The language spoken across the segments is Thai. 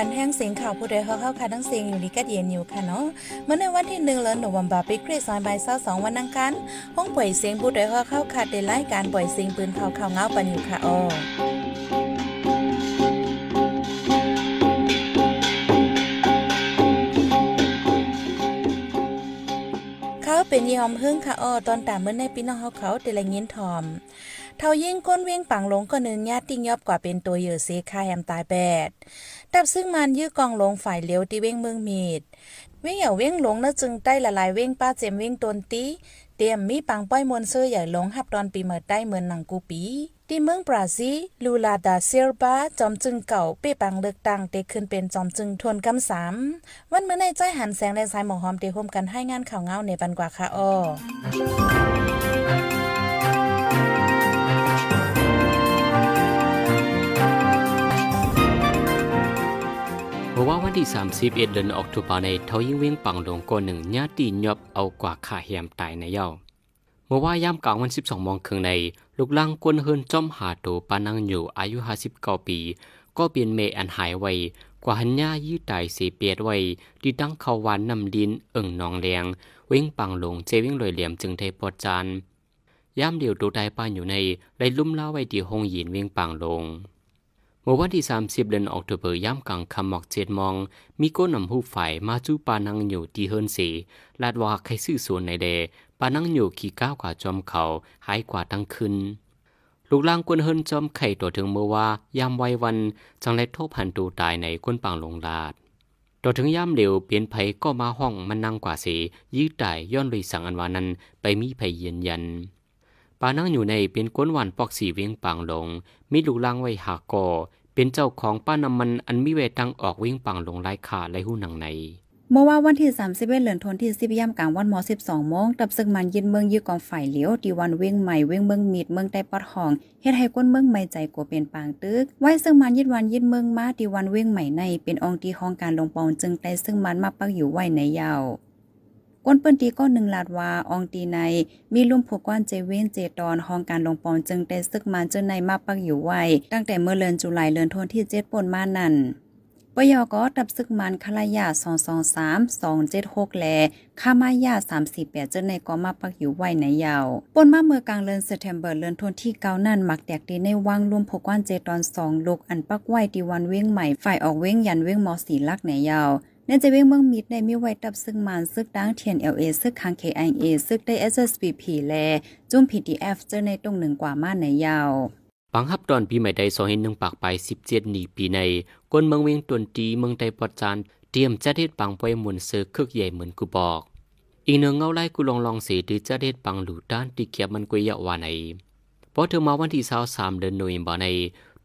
ันแห้งเสียงข่าวผู้ใดเขาเข้าค่ะทั้งเสียงอยู่นีก็เย็นอยู่ค่ะเนาะเมื่อในวันที่หนึ่งเดือนโนวมบาปีคริสต์ศักราชสองวันนังกันห้องปล่อยเสียงผู้ใดเขาเข้าค่ะในรายการปล่อยเสียงปืนข่าวข่าวเงาปันอยู่ค่ะอ๋อขาเป็นยอมเฮิงค่ะอ้อตอนต่เมื่อในปีน้องเขาเขาแต่ละเงินทอมเท่ายิ่งก้นเวียงปังลงก็นึงญาติยิ่งยอบกว่าเป็นตัวเยอเซคาแฮมตายแปดตับซึ่งมันยื้อกองลงฝ่ายเลี้ยวที่เว้งเมืองมีดเว้งเหี่ยเว้งหลงนะจึงใต้ละลายเว้งป้าเจมเว้งตนตี เตรียมมีปังป้อยมวนเสื้อใหญ่หลง หับตอนปีเมื่อใต้เมืองหนังกูปี ที่เมืองบราซิลลูลาดาเซลบาจอมจึงเก่าเป้ปังเลือกตั้งเตขึ้นเป็นจอมจึงทวนกำสาม วันเมื่อในใจหันแสงแดงสายหมอกหอมเตะห่มกันให้งานข่าวเงาในบันกว่าค่ะอ้อราะว่าวันที่31เดือนออกตุลาในเทายิ่งเวียงปังหลงกนหนึ่งญาติยบเอากว่าขาเหียมตายในเย้าเมื่อว่ายามกลางวัน12มองครึ่งในลูกลังกวนเฮินจอมหาโตปานังอยู่อายุ 59 ปี ก็เปลี่ยนเมอันหายไว กว่าหันญายื้อตายเสียเปียดไว้ที่ตั้งเขาวานนำดินเอิ่งนองแรงเว้งปังหลงเจวิ่งลอยเหลี่ยมจึงเทปอดจานย่ามเดียวดูตายปานอยู่ในไรลุ่มเล่าไว้ที่หงหยินเวียงปังลงเมื่อวันที่ 30 เดือนออกตุเบอรย่ำกลางคำหมอกเจ็ดมอง มีก้นนำหูฝ่ายมาจูปานังอยู่ที่เฮินสีลาดว่าใครซื้อสวนในเดปานังอยู่ขี่ก้าวกว่าจอมเขาหายกว่าทั้งคืนลูกล่างกวนเฮินจอมไข่ตัวถึงเมื่อว่า ยามไววัน จังลรโทษพันตูตายในก้นปางลงลาดตัวถึงย่ามเร็วเปลี่ยนไผก็มาห้องมันนั่งกว่าสียื้อตายย้อนรีสังอันวานั้น ไปมีไผเย็นยันปานั่งอยู่ในเป็นก้นหวันปอกสีเวียงปางลงมีลูกลางไว้หากอเป็นเจ้าของป้าน้ำมันอันมีเวตังออกวิ่งปังลงไล่ขาไล่หูหนังในเมื่อว่าวันที่3ามสิบเอนเหลือนทนที่สิบย่ำกลางวันมอสิบสองโมงตับซึ่งมันยินเมืองยื้อกองฝ่ายเหลียวตีวันเว่งใหม่เว่งเมืองมีดเมืองใต้ปอดห้องเฮ็ดให้ก้นเมืองใหม่ใจกวัวเป็นปางตึกไว้ซึ่งมันยิดวันยิดเมืองมาตีวันเว่งใหม่ใน เป็นองตีห้องการลงปองจึงไต้ซึ่งมันมาปักอยู่ไว้ในยาวก้นเปิ้นตีก้อนหนึ่งลาดว่าอองตีใน มีลุ่มผูกก้อนเจเว่นเจตอนห้องการลงปอนจึงได้ซึกมันจนในมาปักอยู่ไว้ ตั้งแต่เมื่อเลือนจุลายเลือนทนที่เจ็ดปนมานั่นปยอก็ตับซึกมันคลายาสองสองสามสองเจ็ดหกแลค้ามายาสามสี่แปดเจนในก็มาปักอยู่ไว้ในยาวปนมาเมื่อกลางเลือนเซตเทมเบอร์เลือนทนที่เกานั่นมักแดกดีในวังลุ่มพกกวอนเจตอนสองลูกอันปักไว้ดีวันเว้งใหม่ฝ่ายออกเว้งยันเว้งมอสีลักในยาวน่จะเว้งเมืองมิดในมีไว้ตับซึ่งมันซึกดังเทียนเอลเอซึกคางเคไอเอซึกได้เอสเอสพีพีแลจุ่มพีดีเอฟเจอในตรงหนึ่งกว่ามาในยาว ปังฮับตอนปีใหม่ใดสองเห็นหนึ่งปากไปสิบเจ็ดหนีปีในกวนเมืองเวีงตวนตีเมืองใดปอจานเตรียมจะเทศปังไปมวนเซอร์คึกใหญ่เหมือนกูบอก อีกหนึ่งเงาไล่กูลองลองเสียดีจะเทศปังหลูด้านตีเขียบมันกุยยะวาในพอเธอมาวันที่สาวสามเดือนหนุ่ยบาใน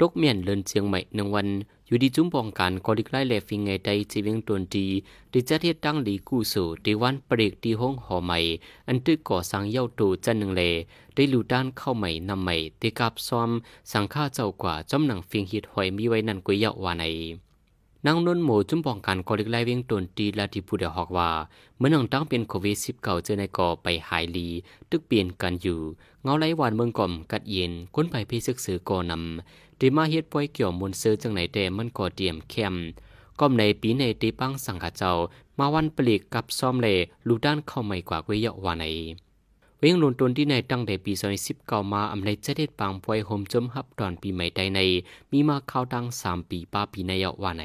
ตกเมียนเลินเชียงใหม่หนึ่งวันอยู่ดีจุ้มปองกันก็ดิกไล่เลฟิงเงได้จีวิงตนดีดิจัดเฮ็ดตั้งหลีกู้สู่ดีวันเปรกดีห้องหอใหม่ อันตึกก่อสั้งเย้าตูจันหนึ่งเลได้ลู่ด้านเข้าใหม่นำใหม่ติกับซ้อมสังฆ่าเจ้ากว่าจอมหนังฟิงฮิดหอยมีไว้นั่นกุยเยาว่าในนางนนหมูจุ่มปองกันกอลิกไลเวียงตนตีลาทิ่ผูเดีหอกว่าเมื่อนองตั้งเป็นโควิดสิบเก่าเจอในกอไปหายลีตึกเปลี่ยนกันอยู่เงาไหลหวานเมืองก่อมกัดเย็นค้นไปพิศซึกสือก่อนำตีมาเฮ็ดป่วยเกี่ยวมนเสือจังไหนแต่มันก่อเตรียมเข้มก้มในปีในตีปังสังขเจ้ามาวันปลีกกับซ้อมเลลูด้านเข้าใหม่กว่าเวยเยาะวานในเป็นลงตนที่ในตั้งแต่ปีสอิบเก้ามาอำไลเจเดตปางป่วยโฮมจมฮับตอนปีใหม่ใจใน มีมาเข้าตั้งมปีป้าปีในยาว่าใน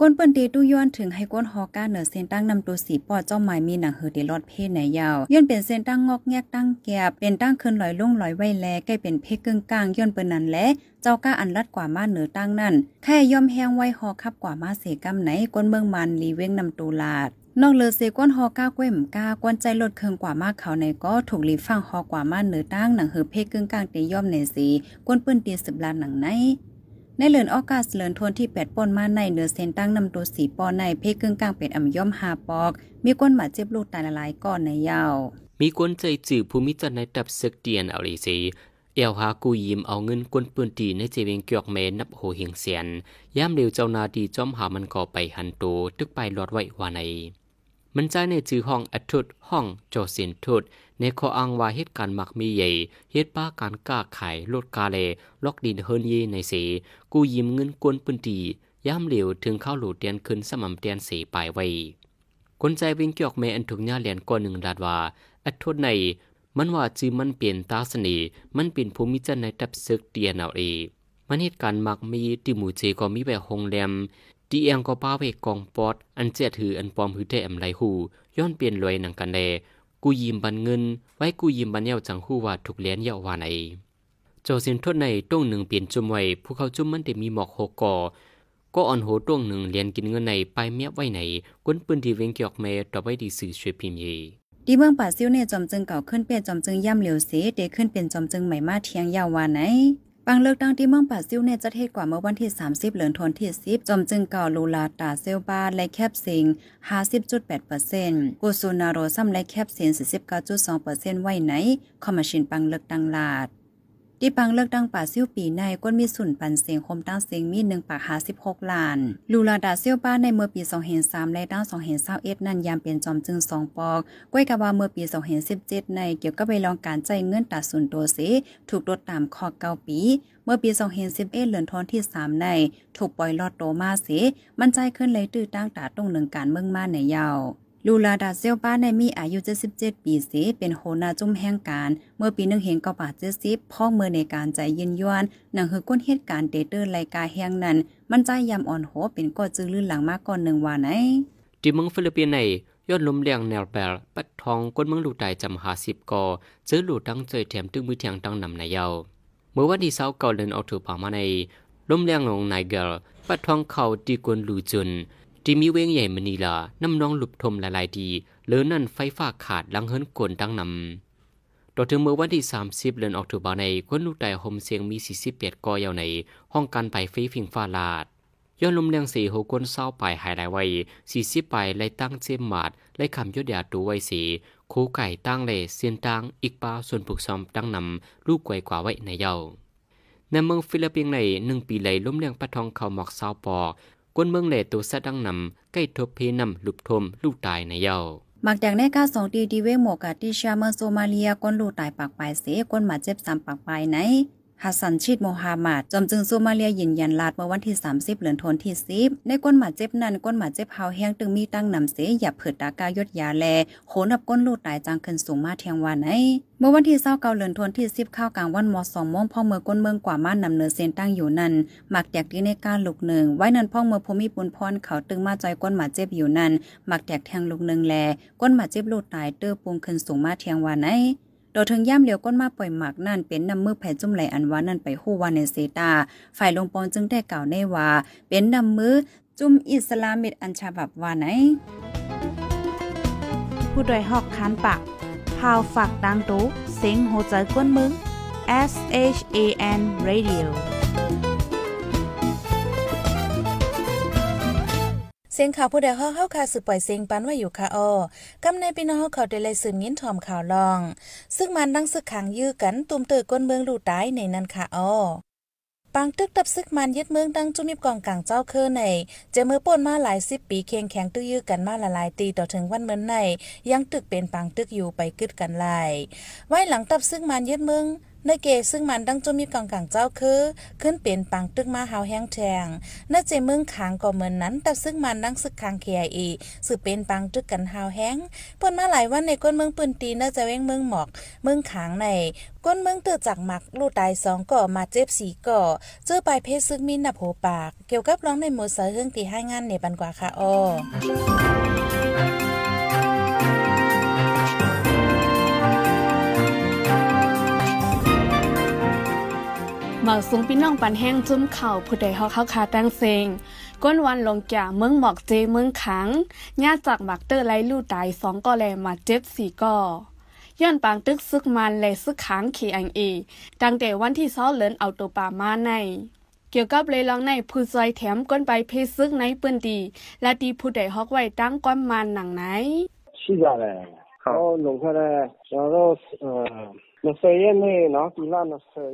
ก้นเปิ้นเตตู้ย้อนถึงให้ก้นฮอกาเหนือเส้นตั้งนำตัวสีปอดเจ้าหมายมีหนังเฮอเดลอดเพศในยาวย้อนเป็นเส้นตั้งงอกแงกตั้งแกบเป็นตั้งเคลื่อนลอยลุ่งลอยไว้แลใกล้เป็นเพศกึ่งกลางย้อนเปิ้นนั้นและ เจ้าก้าอันรัดกว่ามาเหนือตั้งนั่นแค่ย่อมแห้งไว้ฮอคับกว่ามาเสกำไหนก้นเมืองมันลีเว้งนำตูลาดนอกเลอเซก้นฮอก้าเก้มก้ากวนใจลดเคืองกว่ามากเขาในก็ถูกลีฟังฮอกว่ามาเหนือตั้งหนังเฮอเพกึ่งกลางเตย่อมในสีกวนปืนเตียสืบลานหนังในในเลือนออกาสเลือนทวนที่แปดปอนมาในเนือเซนตั้งนำตัวสีปอนในเพกึ่งกลางเป็ดอ่ำย่อมหาปอกมีก้นหมาเจ็บลูกตายละลายก้อนในยาวมีก้นใจจืดภูมิจันในตับเซกเตียนเอาลีสีเอลฮากูยิมเอาเงินกวนปืนตีในเจวิงเกียกเมนับโหเหียงเซียนย่ามเร็วเจ้านาดีจอมหามันก่อไปหันโตตึกไปหลอดไว้ว่าในมันใจในจือห้องอทุดห้องโจสินทุดในขออังว่าเหตุการณ์มักมีใหญ่เหตุป้าการก้าไข่ยลดกาเลล็อกดินเฮินเยในสีกูยิ้มเงินกวนปืนตีย่ำเหลียวถึงเข้าหลูเตียนขึ้นสม่ำเตียนเสีปลายไว้ คนใจวิ่งเกี่ยวกเมอันถุงยาเหรียญก้อนหนึ่งดาดว่า อัดทุดในมันว่าจือมันเปลี่ยนตาสนีมันเปลี่ยนภูมิจันในตับซึกเตียนเอาเอมันเหตุการณ์มักมีติมูเจก็มีแบบหงแรมตีเอียงก็ป้าเวกกองปอดอันเจ็ดถืออันปอมหือเทมไรหูย้อนเปลี่ยนรวยหนังกันแดกูยืมบันเงิน ไว้กูยืมบันเย้าจังหูว่าถูกเลียนเย้าว่าไหนจเสินทดในต้งหนึ่งเปลี่ยนจมไว้ ผู้เขาจุ่มมันแต่มีหมอกหกก่อก็อ่อนโหต้งหนึ่งเลียนกินเงินในไปเมียไว้ไหนก้นปืนทีเวงเกี่ยกเม์ต่อไปดีสื่อช่วยพิมพ์เยดีเมืองป่าซิ่วเนี่ยจอมจึงเก่าขึ้นเปลยนจอมจึงย่ำเหลียวเสเดขึ้นเป็นจอมจึงใหม่มาเทียงยาววานไหนบังเลือกตั้งที่เมืองป่าซิวเนจะเทศกว่าเมื่อวันที่ 30 เหลือนทนที่ 10จอมจึงเก่าลูลาตาเซลบาและแคบสิง 50.8%กูซูนาโรซัมและแคบสิง49.2%ไว้ไหนคอมมิชชินบังเลือกตั้งลาดที่ปังเลือกตั้งป่าเซี่ยวปีในก้นมีสุนปันเสียงคมตั้งเสียงมีหนึ่งปากหาสิบหกล้าน ลูลาดาเซี่ยวป้าในเมื่อปีสองเห็นสามและตั้งสองเห็นเศร้าเอ็ดนั่นยามเปลี่ยนจอมจึงสองปอกก้วยกะว่าเมื่อปีสองเห็นสิบเจ็ดในเกี่ยวกับไปลองการใจเงื่อนตัดสุนตัวเสถูกลดตามคอเก้าปี เมื่อปีสองเห็นสิบเอ็ดเหลือนทอนที่สามในถูกปล่อยลอดโตมาเสมันใจขึ้นเลยตื้อตั้งตาตรงหนึ่งการเมืองมาในยาวลูลาดาเซลป้าในมีอายุ 77 ปีเีเป็นโหนาจุ้มแห่งการ เมื่อปีหนึ่งเห็นก็ป๋าเจ็ดสิบพ่องเมื่อในการใจเย็นยวนหนังหือก้นเหตุการณ์เตเตอร์รายการแห่งนั้น มันใจยำอ่อนโหเป็นก็จื้อลื่นหลังมากก่อนหนึ่งวันไหนที่เมืองฟิลิปปินส์ย้อนลมเลียงแนวแปลปัดทองก้นเมืองลูไตจำหาสิบกอเจอหลูตั้งใจแถมตึงมือเทียงตั้งนำนายเยาเมื่อวันที่เสาร์เก่าเดินเอาถือผ่ามาในลมเลียงลงนายเกลปัดทองเขาตีกวนลูจุนที่มีเวงใหญ่มณีลาน้ำนองหลุบทมหลายๆทีเลือนั่นไฟฟ้าขาดลังเฮินกวนตั้งนำ ต่อถึงเมื่อวันที่ 30เดือนออกถุบาในคนลูกไต่หมเสียงมี48กอยาวในห้องการไปไฟฟิงฟ้าลาดย้อนลมีรงสีหกคนเศร้าปลายหายหลไว้สี่สิบปลายไรตั้งเจมมาดไรคำยอดยาดูไว้สีโคไก่ตั้งเลเซียนตั้ง อีกปลาส่วนผูกซ้อมตั้งนำลูกไกวกว่าไว้ในเยาในเมืองฟิลิปปินส์ในหนึ่งปีไหลลมเลียงปะทองเขาหมอกเศร้าปอกกวนเมืองเลตัวสัดังนำใกล้ทบเพนำลุบทมลูกตายในเยาหมากแางในกาสองตีดีเวหมวกกาติชาเมืองโซมาเลียกวนลูกตายปากปลายเสกวนมาเจ็บสามปากปลายไหนฮัสซันชิดโมฮามัดจอมจึงซูมาเลียยืนยันลาดเมื่อวันที่ 30 เหลือนทนที่10ในก้นหมาเจ็บนั้นก้นหมาเจ็บเฮาแห้งตึงมีตั้งนำเสียอย่าเผิดตากายดยาแลโขนับก้นลูดตายจังขึ้นสูงมาเทียงวันไอเมื่อวันที่เศร้าเกาเหลือนทนที่สิบข้าวกลางวันมอสองม่วงพ่อเมือก้นเมืองกว่ามานนำเนือเซนตั้งอยู่นั้นหมักแตกที่ในก้านลูกหนึ่ง ไว้นันพ่อเมือพูมิปุนพรเขาตึงมาจอยก้นหมาเจ็บอยู่นั้นหมักแตกแทงลูกหนึ่งแลก้นหมาเจ็บลูดตายเตื้อปูงขึ้นสูงมาเทียงวันไนดอถึงย่ำเหลียวก้นมาปล่อยหมากนั่นเป็นนำมือแผ่จุ่มไหลอันวานั่นไปหู้วานในเซตา ฝ่ายลงปอนจึงได้กล่าวแน่ว่า เป็นนำมือจุ่มอิสลามิดอันฉบับวานไหนผู้โดยหอกคานปากพาวฝากดังตุ้เซ็งโหใจก้นมึง S H A N Radio เสียงข่าวผู้ใดเฮาเฮาค่ะสืบปล่อยเสียงปันไว้อยู่ค่ะอ้อกำในพี่น้องเฮาเขาได้เลยสืบยินถอมข่าวลอง ซึ่งมันดังสึกขังยื้อกันตุ่มเตอก้นเมืองลู่ตายในนั้นค่ะอ้อปังตึกตับซึกมันยึดเมืองดั้งจุมิบกองกลางเจ้าเคอในจะมือป่นมาหลายสิบปีเคียงแข็งตื้อยื้อกันมาละลายตีต่อถึงวันเมืองใน ยังตึกเป็นปังตึกอยู่ไปกึดกันหลาย ไว้หลังตับซึกมันยึดเมืองนเกซึ่งมันดังจมีกองกลางเจ้าคือขึ้นเป็นปังตึกมาหาแห้งแทงนเจมึงขางก็เหมือนนั้นแต่ซึ่งมันดังซึกขางเคยอสืบเป็นปังตึกกันหาแห้งเปินมาหลายวันในก้นเมืองปืนตีนืจะเว้งเมืองหมอกเมืองขางในก้นเมืองเตือจากหมักลูกตายสองก่อมาเจ็บสีก่อเจอปลายเพชรซึ่งมีหนับโผปาก เกี่ยวกับร้องในมมอเสือเฮืองตีให้งานในบันกว่าค่ะอ้อหมาสูงพี่น้องปันแห้งจุ้มเข่าผู้ใดเฮาเข้าคาตั้งเซง ก้นวันลงแก่เมืองหมอกเจเมืองขังญาจากหมักเตอร์ไลลู่ตายสองก็อแล มาเจ็บสี่ก่อย้อนปางตึกซึกมัน และซึกขังขีอังเอตั้งแต่วันที่ซ้อเลินเอาตัวป่ามาใน เกี่ยวกับเลยลองในผู้ซอยแถมก้นไปเพซึกในปืนดี และดีผู้ใดฮอกไว้ตั้งก้อนมันหนังไหนชื่ออะไรเขาลงเขาได้แล้วก็เอ่อนาရကีန့่เนาะဒီย2อ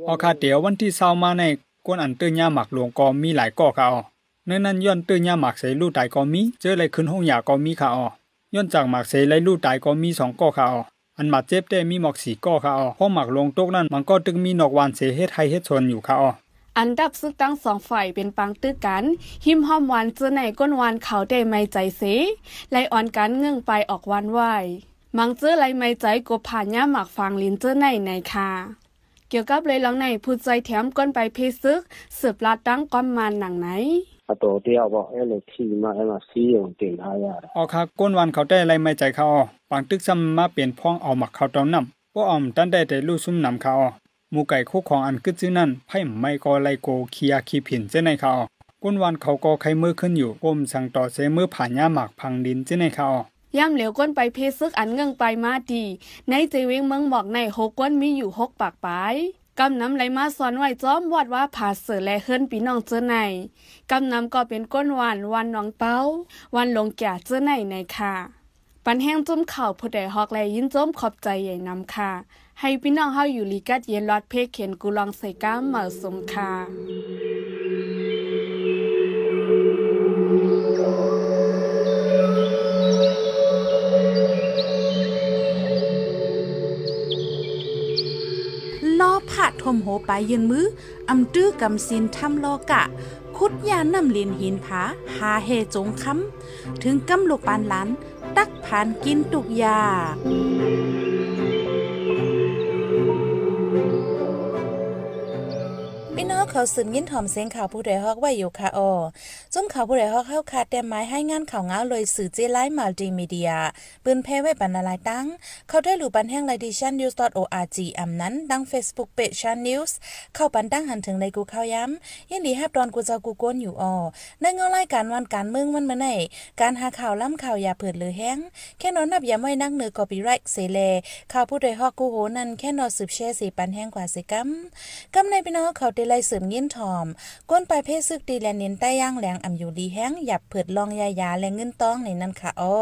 ရอค่ะเดี๋ยววันที่้ามาในกวนอันตื้อยาหมักหลวงก็มีหลายก่อค่ะอ๋อเนื่องนั้นย้อนตื้อยาหมักเสลู่ตายก็มี เจอไรขึ้นห้องหยาก็มีค่ะอ๋อย้อนจากหมักเสไรลู่ตายก็มีสองก่อค่ะอ๋ออันมาดเจ็บไต้มีหมอกสีก่อค่ะอ๋อเพราะหมักลงตกนั้นมันก็ตึงมีนอกวานเสเฮ็ดไทยเฮ็ดชนอยู่ค่ะอ๋ออันดับซึ่งตั้งสองฝ่ายเป็นปังตื้อกัน หิมห้อมวานเจอในก้นวานเขาได้ไม่ใจเสไลอ่อนกันเงื่องไปออกวานไหวมังเจอไรไม่ใจกบผ่านย่าหมักฟังลินเจอในในค่ะ เกี่ยวกับเลยลองในผู้ใจแถมก้นไปเพซึกสืบลาดตั้งก้อนมันหนังไหนอတော်တเောက်ပေါอအဲ့လိုခြိမှအဲ့မงာစยอုံတင်าားရတာ။အော်ခါကွန်ဝไ်ခေါတဲ့လိုက်မဲ့ကြตึกซ้มมาเปลี่ยนพ้องเอาหมาเขาตอนนำบ่ออมตันได้แต่ลู่ซุ่มนำเขาอหมูไก่คู่ของอันกึดซื้อนั่นไพ่ไม่ก็ไลโกเคียคีผินเจ้ในเขาอ้กนวันเขาก็ไขมือขึ้นอยู่อมสั่งต่อเสมือผ่านย่าหมากพังดินเจ้ในเขาอย่ำเหลวก้นไปเพซึกอันเงื่องไปมาดี ในจีเวงเมืองบอกในหกก้นมีอยู่หกปากไปกำน้ำไหลมาสอนไหวจ้อมวอดว่าผาเสือแลเฮิรนปีน้องเจอในกำน้ำก็เป็นก้นหวานวันน้องเป้าวันลงแก่เจอในในค่ะ ปันแห้งจุ้มเข่าผู้ใดฮอกแลยินจ้มขอบใจใหญ่นำค่ะ ให้พี่น้องเฮาอยู่ลีกัดเย็นรอดเพคเข็นกูลองใส่ก้ามเหมาสมค่ะมโหปยืนมืออำตื้อกำสินทำลอกะ คุดยานนำลินหินผาหาเฮจงคาถึงกาลูกปานหลัน ตักผ่านกินตุกยากขาสืบยินถ่อมเสียงข่าวผู้ใดฮอกไว้อยู่ค่ะออจุ่มข่าวผู้ใดฮอกเข้าคาดแต่ไม้ให้งานข่าวเงาเลยสื่อเจไลมัลติมีเดีย ปืนแพ้ไว้บรรณาลายตั้งเขาได้หลู่ปันแห้งไลดิชันนิวส์ .org อำนั้น ดังเฟซบุ๊กเป a ชันนิวส์เข้าปันตั้งหันถึงในกูเข้าย้ำยินดีแฮบดอนกูเจ้ากูโกนอยู่ออในเงารายการวันการเมืองวันมื้อไหนการหาข่าวล้ำข่าวอย่าเผิดหรือแห้งแค่นอนนับอย่าไม่นั่งเหนือกอปิไรเสเล ข่าวผู้ใดฮอกกูโหนั่นแค่นอนสืบแช่สีปันแห้งกว่าสิกกำในพี่น้องเขาได้ไล่สืบนเงินทอมก้นปลายเพศซึกดีแลนินใต้ย่างแหลงอ่ำอยู่ดีแห้งหยับเผิดลองยายาและเงินต้องในนั้นค่ะอ้อ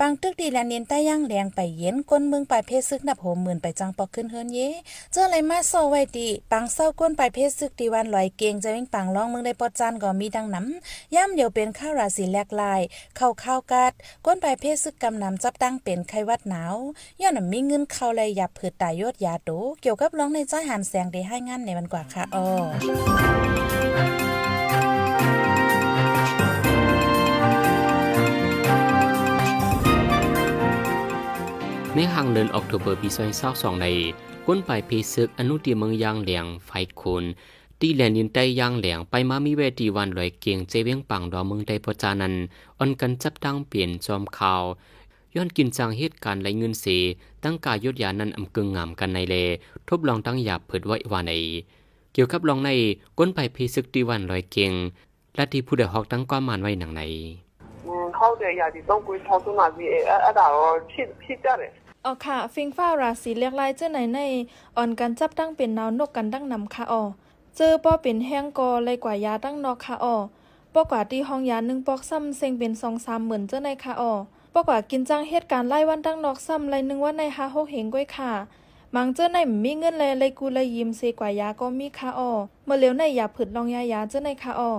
ปังตึกดีและเนียนใต้ย่างแรงไปเย็นก้นเมืองปลายเพศซึกนับโหมหมื่นไปจังปอกขึ้นเฮินเย่เจออะไรมาโซไว้ดีปังเศร้าก้นปลายเพศซึกดีวันลอยเก่งจะวิ่งปังร้องเมืองได้ปอดจันก็มีดังน้ำย่ำเดียวเป็นข้าวราศีแหลกลายเข้าข้าวกัดก้นปลายเพศซึกกำนำจับตั้งเป็นไขวัดหนาวย้อนมีเงินเข้าเลยหยับผืดตายยอดยาโตเกี่ยวกับร้องในใจหันแสงได้ให้งานในวันกว่าค่ะอ้อในห่างเดือนออกตุเบอร์ปี้าสองในก้นไปเพศึกอนุตีเมืองยางเหลียงไฟคนตีแหลนยินใต้ยางเหลียงไปมามีเวทีวันลอยเกียงเจเวียงปังดอเมืองไดพจานันออนกันจับตั้งเปลี่ยนจอมข่าวย้อนกินจางเหตุการณ์ไหลเงินเสตั้งกายยศยานันอำกึ่งงามกันในเลทบลองตั้งหยาบเผิดไว้ว่าในเกี่ยวกับลองในก้นไปเพศึกตีวันลอยเกียงและที่ผู้เดาอหอกตั้งความมานไว้หนังในเข้าเดียอยากจะต้องกุยทองสุนาวีเอออดาวชิดชิดจ้าเลยอ๋อค่ะฟิงฟ้าราศีเลียกลายเจ้าไหนใน อ่อนกันจับตั้งเป็นนาวนกกันตั้งนำค่ะอ๋อเจอป้อเป็นแห้งกอเลยกว่ายาตั้งนอกค่ะอ๋อป้อกว่าตีห้องยาหนึ่งปอกซ้ำเซ็งเป็นสองสามเหมือนเจ้าในค่ะอ๋อป้อกว่ากินจังเหตุการณ์ไล่วันตั้งนอกซ้ำไรหนึ่งว่าในฮาโฮเหงก้อยค่ะมังเจ้าในมีเงินเลยเลยกูเลยยิ้มเซกว่ายาก็มีค่ะอ๋อเมื่อเลี้ยวในอย่าผืดลองยายาเจ้าในค่ะอ๋อ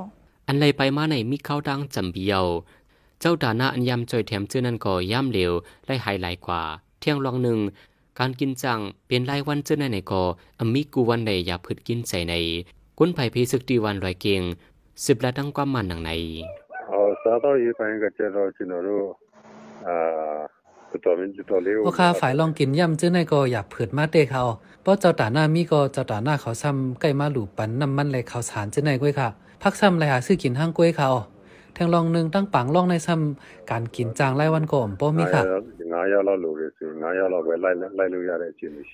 อันไรไปมาในมีเข้าดังจำเบียว เจ้าดานาอันยำจอยแถมเจ้านั่นก็ย่ำเร็วไล่หายหลายกว่าที่ยงลองหนึ่งการกินจังเป็นรายวันเจ้าในในกออมีกูวันในอย่าพืดกินใส่ในก้นไผ่พีศึกตีวันลอยเก่งสิบละตั้งความมันหนังในออายีไปกัเจรจินรูอ่า่ค้าฝ่ายลองกินย่ำจ้อในก็อยากเผิดมาเตะเขาเพราะเจ้าตาหน้ามีก็เจ้าตาหน้าเขาซ้ำใกล้มาหลูปันน้ำมันเลยเขาสารเจ้อในกล้วยค่ะพักซ้ำเลยหาซื้อกินห้างกล้วยเขาทงลองหนึ่งตั้งปังลองในซ้ำการกินจางไล่วันก่อมป้อมีค่ะ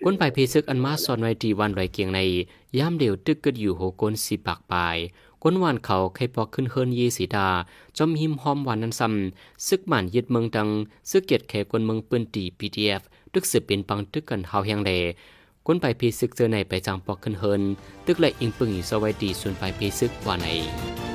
คุณไปไยิพีซึกอันมาสอนไว้ดีวันไรเกียงในย่ามเดียวตึกกึดอยู่โหกนสิปากปลาย ก้นวานเขาเคยปอกขึ้นเฮินยีสีดาจอมหิมหอมวันนั้นซ้ำซึกหมันยึดเมืองดัง ซึกเกียดแขกคนเมืองปืนตีพีดีเอฟตึกสืบเป็นปังตึกกันเฮาแหงเดก้นไปพีซึกเจอในไปจางปอกขึ้นเฮินตึกและอิงปึงอีสวัยดีส่วนไปพีซึกว่าไหน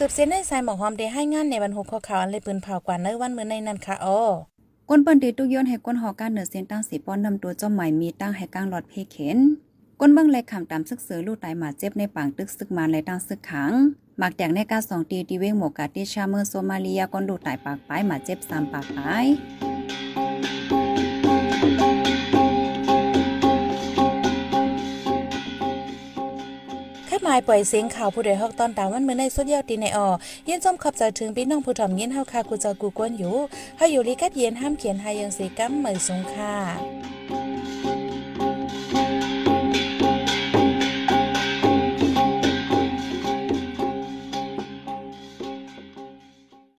สืบเส้นในสายหมอกหอมได้ให้งานในวันหกข้อข่าวอันเลยปืนเผากว่าในวันเมื่อในนั้นค่ะอ้อกวนปันตดตุกย้อนให้กวนหอการเหนือเสียนตั้งสีป้อนนำตัวเจ้าใหม่มีตั้งให้กลางหลอดเพเข็นกวนเบิ้งแลขำตามซึกเสือลูกตายหมาเจ็บในปางตึกซึกมานและตั้งซึกขังหมากแดงในกาสองตีตีเวงหมกกาติชาเมอร์โซมาเลียกวนดูตายปากป้ายหมาเจ็บสามปากป้ายมายปล่อยเสียงข่าวผู้ใดฮอกตอนตามวันเมื่อในสุดยอดตีในออยินจมขอบใจถึงพี่น้องผู้ถ่อมยินเฮาคากูจะกูกวนอยู่เฮาอยู่ลิกัดเย็นห้ามเขียนหายังสีกั้มเหมือนสงค่ะ